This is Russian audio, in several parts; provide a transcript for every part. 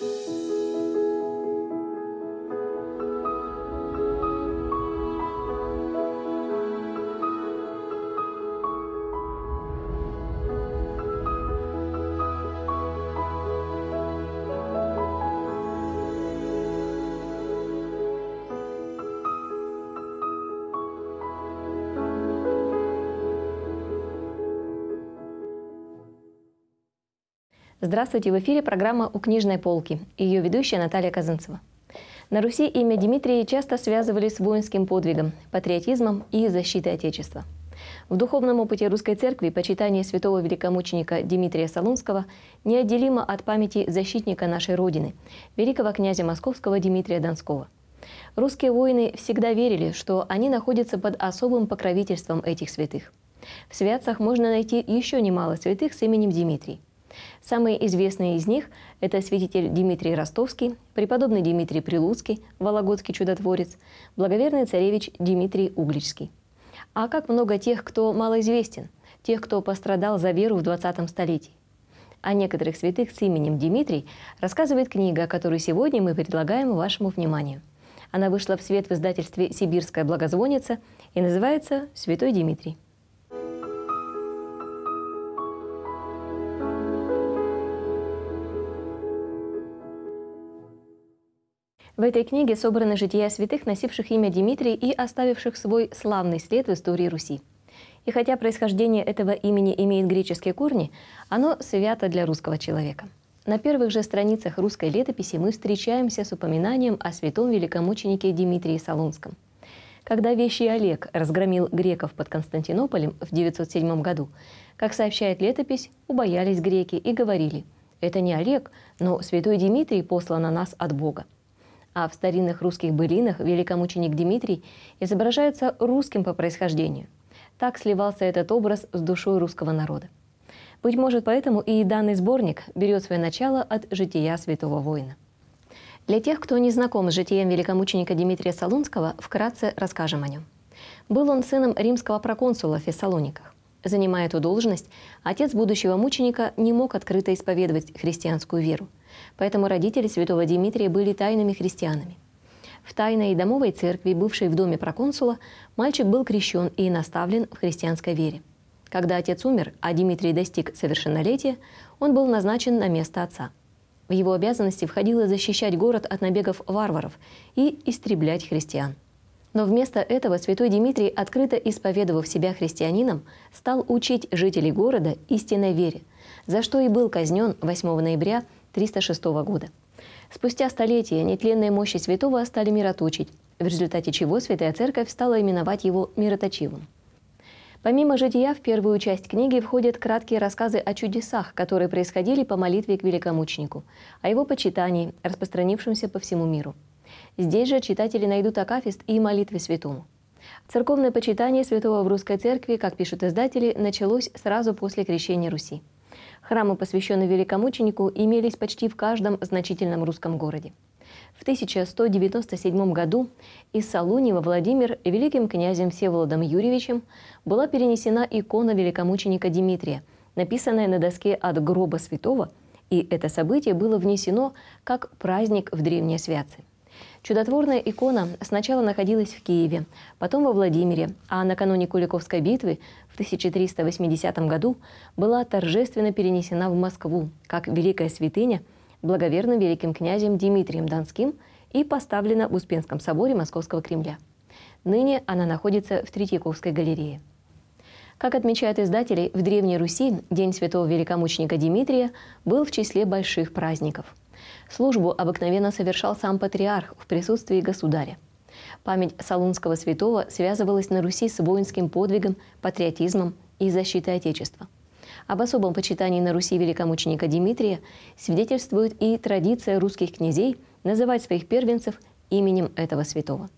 Thank you. Здравствуйте, в эфире программа «У книжной полки» и ее ведущая Наталья Казанцева. На Руси имя Дмитрия часто связывали с воинским подвигом, патриотизмом и защитой Отечества. В духовном опыте Русской Церкви почитание святого великомученика Дмитрия Солунского неотделимо от памяти защитника нашей Родины, великого князя Московского Дмитрия Донского – Русские воины всегда верили, что они находятся под особым покровительством этих святых. В святцах можно найти еще немало святых с именем Дмитрий. Самые известные из них – это святитель Дмитрий Ростовский, преподобный Дмитрий Прилуцкий, Вологодский чудотворец, благоверный царевич Дмитрий Угличский. А как много тех, кто малоизвестен, тех, кто пострадал за веру в 20 столетии. О некоторых святых с именем Дмитрий рассказывает книга, которую сегодня мы предлагаем вашему вниманию. Она вышла в свет в издательстве «Сибирская благозвонница» и называется «Святой Дмитрий». В этой книге собраны жития святых, носивших имя Дмитрий и оставивших свой славный след в истории Руси. И хотя происхождение этого имени имеет греческие корни, оно свято для русского человека. На первых же страницах русской летописи мы встречаемся с упоминанием о святом великомученике Дмитрии Солунском. Когда Вещий Олег разгромил греков под Константинополем в 907 году, как сообщает летопись, убоялись греки и говорили, «Это не Олег, но святой Дмитрий послан на нас от Бога» а в старинных русских былинах великомученик Дмитрий изображается русским по происхождению. Так сливался этот образ с душой русского народа. Быть может, поэтому и данный сборник берет свое начало от «Жития святого воина». Для тех, кто не знаком с житием великомученика Дмитрия Солунского, вкратце расскажем о нем. Был он сыном римского проконсула в Фессалониках. Занимая эту должность, отец будущего мученика не мог открыто исповедовать христианскую веру – Поэтому родители святого Дмитрия были тайными христианами. В тайной домовой церкви, бывшей в доме проконсула, мальчик был крещен и наставлен в христианской вере. Когда отец умер, а Дмитрий достиг совершеннолетия, он был назначен на место отца. В его обязанности входило защищать город от набегов варваров и истреблять христиан. Но вместо этого святой Дмитрий, открыто исповедовав себя христианином, стал учить жителей города истинной вере, за что и был казнен 8 ноября 306 года. Спустя столетия нетленные мощи святого стали мироточить, в результате чего Святая Церковь стала именовать его мироточивым. Помимо жития, в первую часть книги входят краткие рассказы о чудесах, которые происходили по молитве к великомученику, о его почитании, распространившемся по всему миру. Здесь же читатели найдут акафист и молитвы святому. Церковное почитание святого в русской церкви, как пишут издатели, началось сразу после крещения Руси. Храмы, посвященные великомученику, имелись почти в каждом значительном русском городе. В 1197 году из Солунева Владимир великим князем Всеволодом Юрьевичем была перенесена икона великомученика Дмитрия, написанная на доске от гроба святого, и это событие было внесено как праздник в древние святцы. Чудотворная икона сначала находилась в Киеве, потом во Владимире, а накануне Куликовской битвы в 1380 году была торжественно перенесена в Москву как великая святыня благоверным великим князем Дмитрием Донским и поставлена в Успенском соборе Московского Кремля. Ныне она находится в Третьяковской галерее. Как отмечают издатели, в Древней Руси День святого великомученика Дмитрия был в числе больших праздников – Службу обыкновенно совершал сам патриарх в присутствии государя. Память Салунского святого связывалась на Руси с воинским подвигом, патриотизмом и защитой Отечества. Об особом почитании на Руси великомученика Дмитрия свидетельствует и традиция русских князей называть своих первенцев именем этого святого.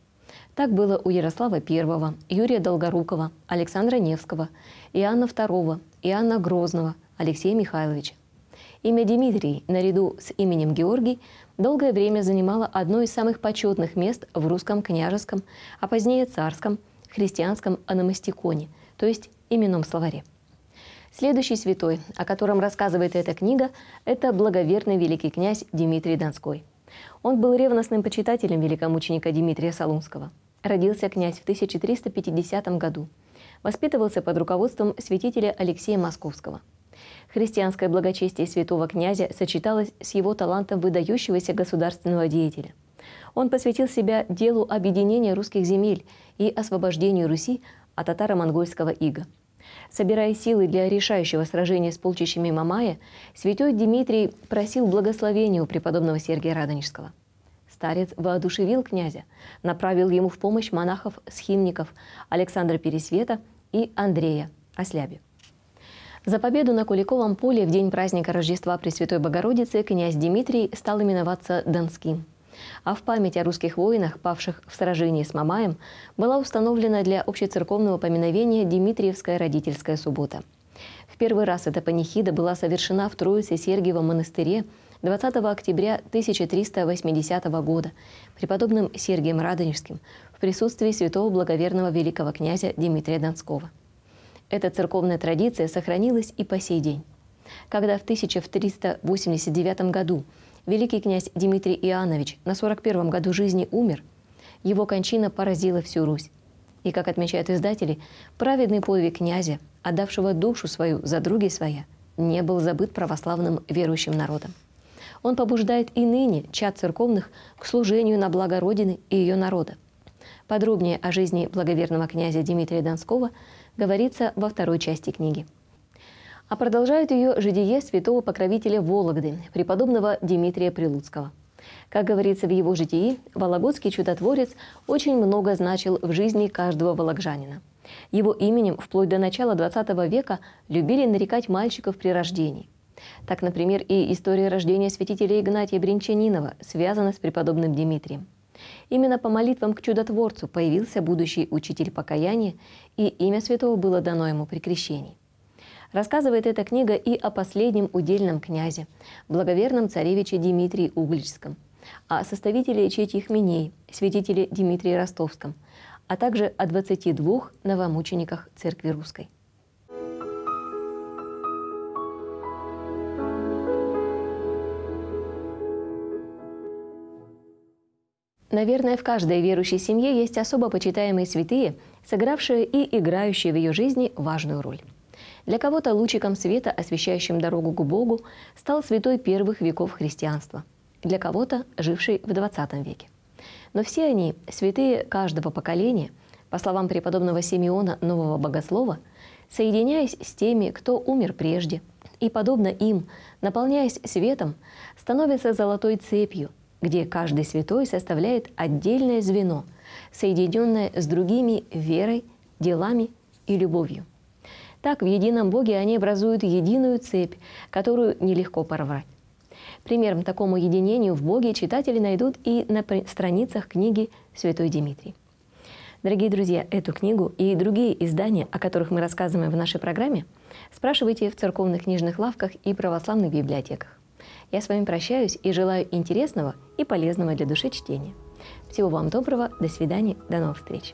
Так было у Ярослава I, Юрия Долгорукова, Александра Невского, Иоанна II, Иоанна Грозного, Алексея Михайловича. Имя Дмитрий, наряду с именем Георгий, долгое время занимало одно из самых почетных мест в русском княжеском, а позднее царском, христианском аномастиконе, то есть именном словаре. Следующий святой, о котором рассказывает эта книга, это благоверный великий князь Дмитрий Донской. Он был ревностным почитателем великомученика Дмитрия Солунского. Родился князь в 1350 году. Воспитывался под руководством святителя Алексея Московского – Христианское благочестие святого князя сочеталось с его талантом выдающегося государственного деятеля. Он посвятил себя делу объединения русских земель и освобождению Руси от татаро-монгольского ига. Собирая силы для решающего сражения с полчищами Мамая, святой Дмитрий просил благословения у преподобного Сергия Радонежского. Старец воодушевил князя, направил ему в помощь монахов-схимников Александра Пересвета и Андрея Осляби. За победу на Куликовом поле в день праздника Рождества Пресвятой Богородицы князь Дмитрий стал именоваться Донским. А в память о русских воинах, павших в сражении с Мамаем, была установлена для общецерковного поминовения Дмитриевская родительская суббота. В первый раз эта панихида была совершена в Троице-Сергиевом монастыре 20 октября 1380 года преподобным Сергием Радонежским в присутствии святого благоверного великого князя Дмитрия Донского. Эта церковная традиция сохранилась и по сей день. Когда в 1389 году великий князь Дмитрий Иоаннович на 41 году жизни умер, его кончина поразила всю Русь. И, как отмечают издатели, праведный подвиг князя, отдавшего душу свою за други своя, не был забыт православным верующим народом. Он побуждает и ныне чад церковных к служению на благо Родины и ее народа. Подробнее о жизни благоверного князя Дмитрия Донского – говорится во второй части книги. А продолжают ее житие святого покровителя Вологды, преподобного Дмитрия Прилуцкого. Как говорится в его житии, Вологодский чудотворец очень много значил в жизни каждого вологжанина. Его именем вплоть до начала XX века любили нарекать мальчиков при рождении. Так, например, и история рождения святителя Игнатия Бринчанинова связана с преподобным Дмитрием – Именно по молитвам к чудотворцу появился будущий учитель покаяния, и имя святого было дано ему при крещении. Рассказывает эта книга и о последнем удельном князе, благоверном царевиче Дмитрии Угличском, о составителе чети Ихменей, святителе Дмитрии Ростовском, а также о 22 новомучениках Церкви Русской. Наверное, в каждой верующей семье есть особо почитаемые святые, сыгравшие и играющие в ее жизни важную роль. Для кого-то лучиком света, освещающим дорогу к Богу, стал святой первых веков христианства, для кого-то живший в XX веке. Но все они, святые каждого поколения, по словам преподобного Симеона Нового Богослова, соединяясь с теми, кто умер прежде, и, подобно им, наполняясь светом, становятся золотой цепью – где каждый святой составляет отдельное звено, соединенное с другими верой, делами и любовью. Так в едином Боге они образуют единую цепь, которую нелегко порвать. Примером такому единению в Боге читатели найдут и на страницах книги «Святой Димитрий». Дорогие друзья, эту книгу и другие издания, о которых мы рассказываем в нашей программе, спрашивайте в церковных книжных лавках и православных библиотеках. Я с вами прощаюсь и желаю интересного и полезного для души чтения. Всего вам доброго, до свидания, до новых встреч!